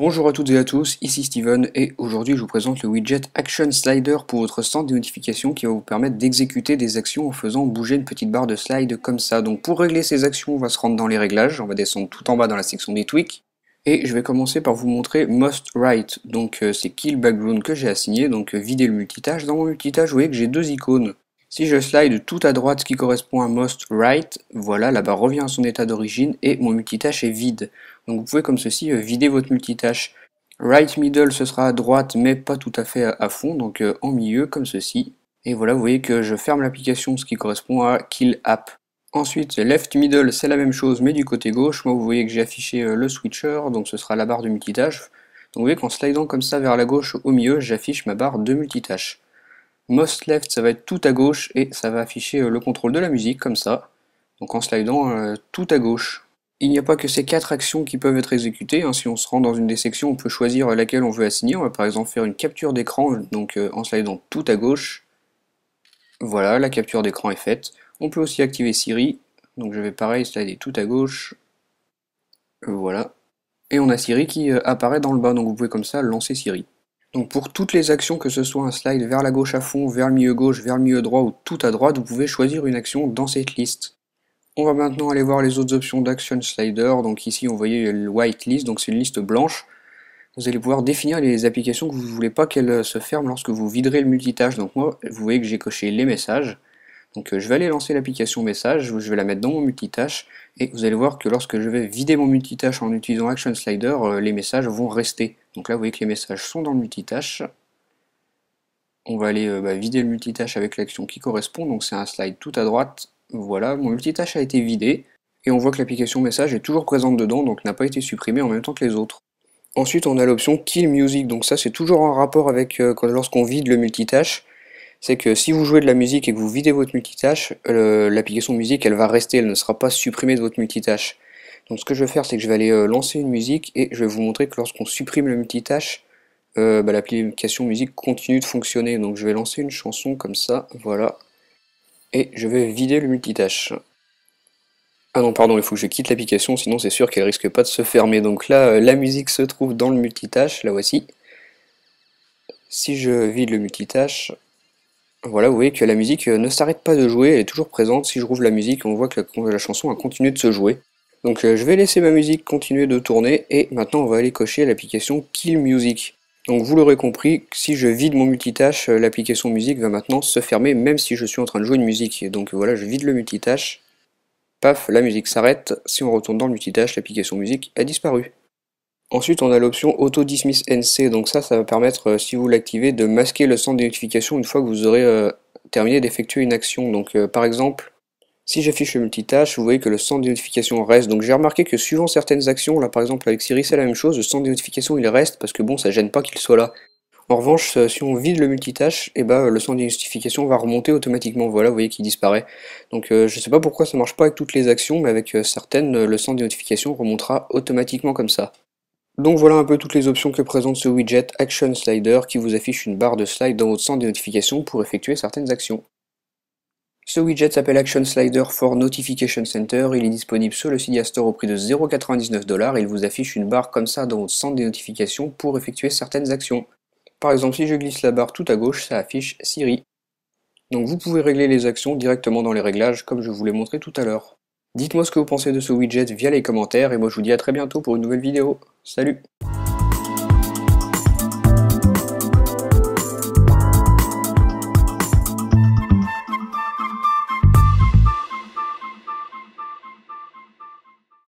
Bonjour à toutes et à tous, ici Steven et aujourd'hui je vous présente le widget Action Slider pour votre centre de notification qui va vous permettre d'exécuter des actions en faisant bouger une petite barre de slide comme ça. Donc pour régler ces actions, on va se rendre dans les réglages, on va descendre tout en bas dans la section des tweaks et je vais commencer par vous montrer Most Right. Donc euh, c'est Kill background que j'ai assigné, donc euh, vider le multitâche. Dans mon multitâche, vous voyez que j'ai deux icônes. Si je slide tout à droite ce qui correspond à most right, voilà, la barre revient à son état d'origine et mon multitâche est vide. Donc vous pouvez comme ceci euh, vider votre multitâche. Right middle ce sera à droite mais pas tout à fait à fond, donc euh, en milieu comme ceci. Et voilà, vous voyez que je ferme l'application, ce qui correspond à kill app. Ensuite, left middle, c'est la même chose, mais du côté gauche, moi vous voyez que j'ai affiché euh, le switcher, donc ce sera la barre de multitâche. Donc vous voyez qu'en slidant comme ça vers la gauche au milieu, j'affiche ma barre de multitâche. Most Left, ça va être tout à gauche et ça va afficher euh, le contrôle de la musique comme ça. Donc en slidant euh, tout à gauche. Il n'y a pas que ces quatre actions qui peuvent être exécutées. Hein. Si on se rend dans une des sections, on peut choisir euh, laquelle on veut assigner. On va par exemple faire une capture d'écran, donc en slidant tout à gauche. Voilà, la capture d'écran est faite. On peut aussi activer Siri. Donc je vais pareil slider tout à gauche. Voilà. Et on a Siri qui apparaît dans le bas, donc vous pouvez comme ça lancer Siri. Donc pour toutes les actions, que ce soit un slide vers la gauche à fond, vers le milieu gauche, vers le milieu droit ou tout à droite, vous pouvez choisir une action dans cette liste. On va maintenant aller voir les autres options d'Action Slider. Donc ici, on voyait le white list, donc c'est une liste blanche. Vous allez pouvoir définir les applications que vous ne voulez pas qu'elles se ferment lorsque vous viderez le multitâche. Donc moi, vous voyez que j'ai coché les messages. Donc euh, je vais aller lancer l'application message, je vais la mettre dans mon multitâche, et vous allez voir que lorsque je vais vider mon multitâche en utilisant Action Slider, euh, les messages vont rester. Donc là, vous voyez que les messages sont dans le multitâche. On va aller euh, bah, vider le multitâche avec l'action qui correspond. Donc c'est un slide tout à droite. Voilà, mon multitâche a été vidé. Et on voit que l'application message est toujours présente dedans, donc n'a pas été supprimée en même temps que les autres. Ensuite, on a l'option Kill Music. Donc ça, c'est toujours en rapport avec euh, lorsqu'on vide le multitâche. C'est que si vous jouez de la musique et que vous videz votre multitâche, euh, l'application musique, elle va rester, elle ne sera pas supprimée de votre multitâche. Donc ce que je vais faire, c'est que je vais aller euh, lancer une musique et je vais vous montrer que lorsqu'on supprime le multitâche, euh, bah, l'application musique continue de fonctionner. Donc je vais lancer une chanson comme ça, voilà. Et je vais vider le multitâche. Ah non, pardon, il faut que je quitte l'application, sinon c'est sûr qu'elle risque pas de se fermer. Donc là, euh, la musique se trouve dans le multitâche, la voici. Si je vide le multitâche, voilà, vous voyez que la musique ne s'arrête pas de jouer, elle est toujours présente. Si je rouvre la musique, on voit que la chanson a continué de se jouer. Donc euh, je vais laisser ma musique continuer de tourner et maintenant on va aller cocher l'application Kill Music. Donc vous l'aurez compris, si je vide mon multitâche, euh, l'application musique va maintenant se fermer même si je suis en train de jouer une musique. donc voilà, je vide le multitâche, paf, la musique s'arrête. Si on retourne dans le multitâche, l'application musique a disparu. Ensuite, on a l'option Auto Dismiss NC, donc ça, ça va permettre, euh, si vous l'activez, de masquer le centre des notifications une fois que vous aurez terminé d'effectuer une action. Donc par exemple, si j'affiche le multitâche, vous voyez que le centre des notifications reste. Donc j'ai remarqué que suivant certaines actions, là par exemple avec Siri c'est la même chose, le centre des notification il reste parce que bon ça gêne pas qu'il soit là. En revanche, euh, si on vide le multitâche, et eh ben, le centre des notifications va remonter automatiquement. Voilà, vous voyez qu'il disparaît. Donc euh, je ne sais pas pourquoi ça marche pas avec toutes les actions, mais avec euh, certaines, le centre des notifications remontera automatiquement comme ça. Donc voilà un peu toutes les options que présente ce widget Action Slider qui vous affiche une barre de slide dans votre centre des notifications pour effectuer certaines actions. Ce widget s'appelle Action Slider for Notification Center. Il est disponible sur le Cydia Store au prix de 0,99$. Il vous affiche une barre comme ça dans votre centre des notifications pour effectuer certaines actions. Par exemple, si je glisse la barre tout à gauche, ça affiche Siri. Donc vous pouvez régler les actions directement dans les réglages comme je vous l'ai montré tout à l'heure. Dites-moi ce que vous pensez de ce widget via les commentaires et moi je vous dis à très bientôt pour une nouvelle vidéo. Salut